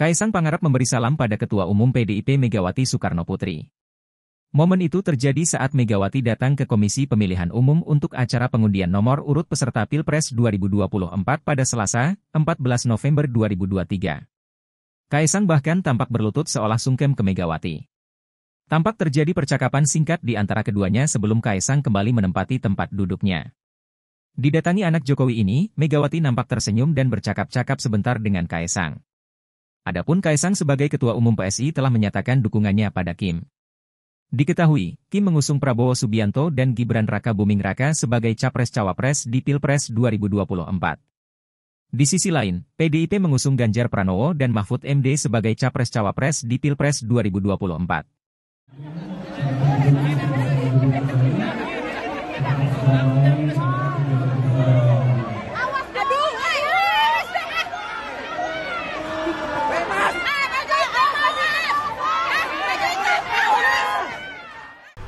Kaisang Pangarap memberi salam pada Ketua Umum PDIP Megawati Soekarno Putri. Momen itu terjadi saat Megawati datang ke Komisi Pemilihan Umum untuk acara pengundian nomor urut peserta Pilpres 2024 pada Selasa, 14 November 2023. Kaisang bahkan tampak berlutut seolah sungkem ke Megawati. Tampak terjadi percakapan singkat di antara keduanya sebelum Kaisang kembali menempati tempat duduknya. Didatangi anak Jokowi ini, Megawati nampak tersenyum dan bercakap-cakap sebentar dengan Kaisang. Adapun Kaisang sebagai ketua umum PSI telah menyatakan dukungannya pada Kim. Diketahui, Kim mengusung Prabowo Subianto dan Gibran Raka Buming Raka sebagai capres-cawapres di Pilpres 2024. Di sisi lain, PDIP mengusung Ganjar Pranowo dan Mahfud MD sebagai capres-cawapres di Pilpres 2024.